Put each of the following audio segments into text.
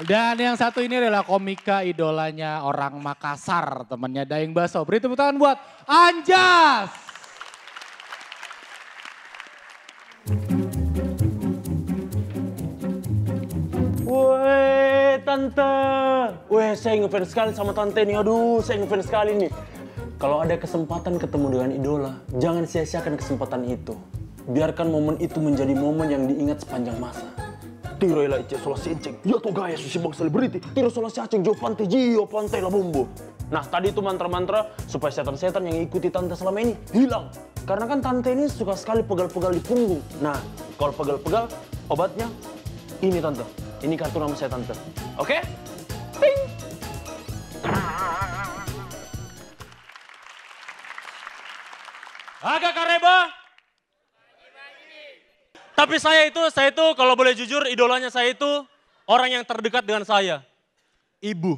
Dan yang satu ini adalah komika idolanya orang Makassar, temannya Daeng Baso. Beri tepuk tangan buat Anjas. Weh tante, weh saya ngefans sekali sama tante nih, aduh saya ngefans sekali nih. Kalau ada kesempatan ketemu dengan idola, jangan sia-siakan kesempatan itu. Biarkan momen itu menjadi momen yang diingat sepanjang masa tiro ila ice solo sincing ya to gaya susi bang selebriti tiro sola siacing jo pantai jio pantai lah bombo nah tadi itu mantra-mantra supaya setan-setan yang ikuti tante selama ini hilang karena kan tante ini suka sekali pegal-pegal di punggung nah kalau pegal-pegal obatnya ini tante ini kartu nama saya tante oke okay? Agak kareba tapi saya itu, saya itu kalau boleh jujur idolanya saya itu orang yang terdekat dengan saya. Ibu.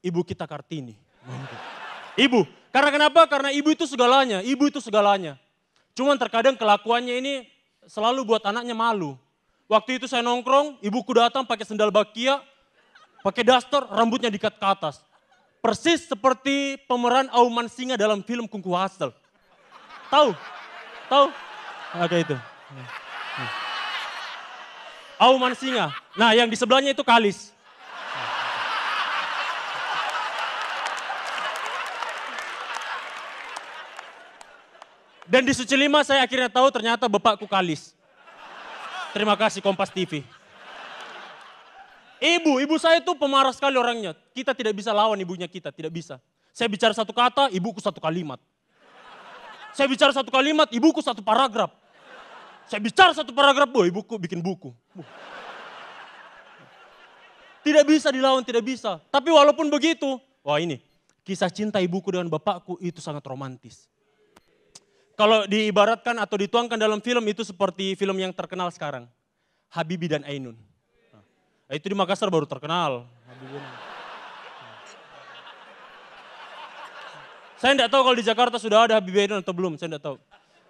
Ibu kita Kartini. Ibu. Karena kenapa? Karena ibu itu segalanya, ibu itu segalanya. Cuman terkadang kelakuannya ini selalu buat anaknya malu. Waktu itu saya nongkrong, ibuku datang pakai sendal bakia, pakai daster, rambutnya dikat ke atas. Persis seperti pemeran Auman Singa dalam film Kungku Hustle. Tahu? Tahu? Oke itu. Hmm. Auman singa. Nah, yang di sebelahnya itu kalis. Dan di Suci Lima saya akhirnya tahu ternyata bapakku kalis. Terima kasih Kompas TV. Ibu, ibu saya itu pemarah sekali orangnya. Kita tidak bisa lawan ibunya kita, tidak bisa. Saya bicara satu kata, ibuku satu kalimat. Saya bicara satu kalimat, ibuku satu paragraf. Saya bicara satu paragraf, boy buku, bikin buku. Tidak bisa dilawan, tidak bisa. Tapi walaupun begitu, wah ini, kisah cinta ibuku dengan bapakku itu sangat romantis. Kalau diibaratkan atau dituangkan dalam film itu seperti film yang terkenal sekarang. Habibi dan Ainun. Nah, itu di Makassar baru terkenal. Habibi Saya tidak tahu kalau di Jakarta sudah ada Habibie Ainun atau belum, saya tidak tahu.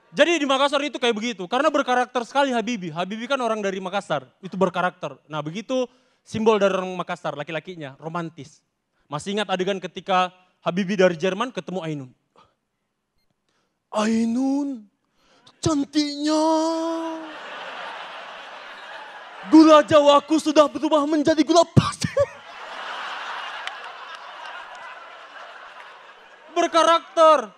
Jadi di Makassar itu kayak begitu, karena berkarakter sekali Habibi. Habibi kan orang dari Makassar, itu berkarakter. Nah begitu simbol dari orang Makassar, laki-lakinya, romantis. Masih ingat adegan ketika Habibi dari Jerman ketemu Ainun. Ainun, cantiknya. Gula aku sudah berubah menjadi gula pasir. Berkarakter,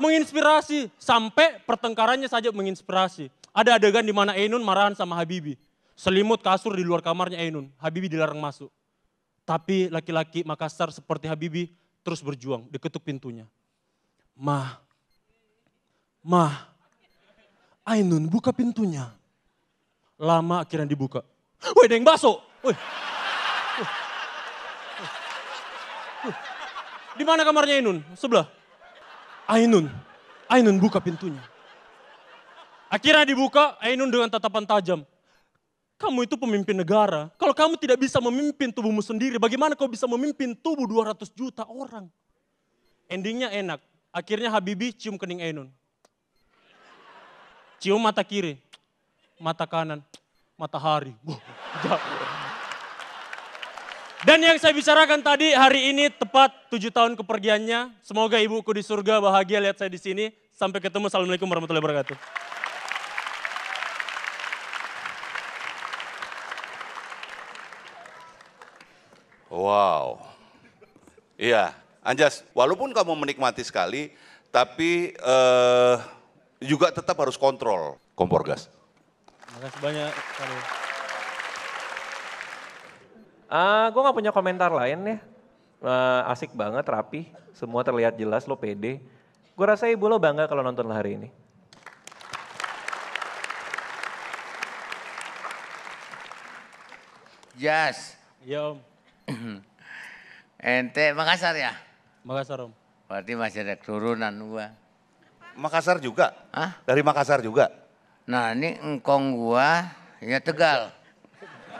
menginspirasi. Sampai pertengkarannya saja menginspirasi. Ada adegan di mana Ainun marahan sama Habibi. Selimut kasur di luar kamarnya Ainun. Habibi dilarang masuk. Tapi laki-laki Makassar seperti Habibi terus berjuang. Diketuk pintunya. Mah, mah, Ainun buka pintunya. Lama akhirnya dibuka. Woi, ada yang baso. Woi. Di mana kamarnya Ainun? Sebelah. Ainun. Ainun buka pintunya. Akhirnya dibuka Ainun dengan tatapan tajam. Kamu itu pemimpin negara. Kalau kamu tidak bisa memimpin tubuhmu sendiri, bagaimana kau bisa memimpin tubuh 200 juta orang? Endingnya enak. Akhirnya Habibi cium kening Ainun. Cium mata kiri, mata kanan, matahari. Wow, dan yang saya bicarakan tadi hari ini tepat tujuh tahun kepergiannya. Semoga ibuku di surga bahagia lihat saya di sini. Sampai ketemu. Assalamualaikum warahmatullahi wabarakatuh. Wow. Iya, Anjas, walaupun kamu menikmati sekali, tapi uh, juga tetap harus kontrol kompor gas. Terima kasih banyak. Uh, ah, gue gak punya komentar lain ya. Uh, asik banget, rapi. Semua terlihat jelas, lo pede. Gue rasa ibu lo bangga kalau nonton hari ini. Yes. Yo. Iya, om. Ente Makassar ya? Makassar om. Berarti masih ada keturunan gua. Makassar juga? Hah? Dari Makassar juga? Nah ini engkong gua ya Tegal.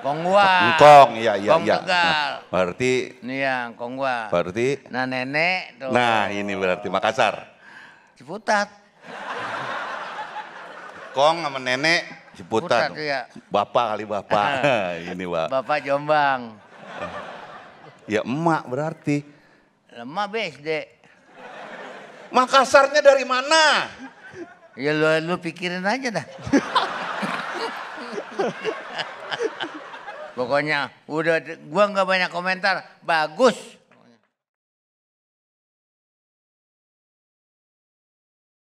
Kongwa. Kong, iya iya Kong iya. Tegal. Nah, berarti Iya, Kongguan. Berarti Nah, nenek Dong. Nah, ini berarti Makassar. Ciputat. Kong sama nenek Ciputat. iya. Bapak kali bapak. ini, Pak. Bapak Jombang. Ya emak berarti. Emak BSD. Makassarnya dari mana? Ya lu, lu pikirin aja dah. Pokoknya udah gua nggak banyak komentar, bagus.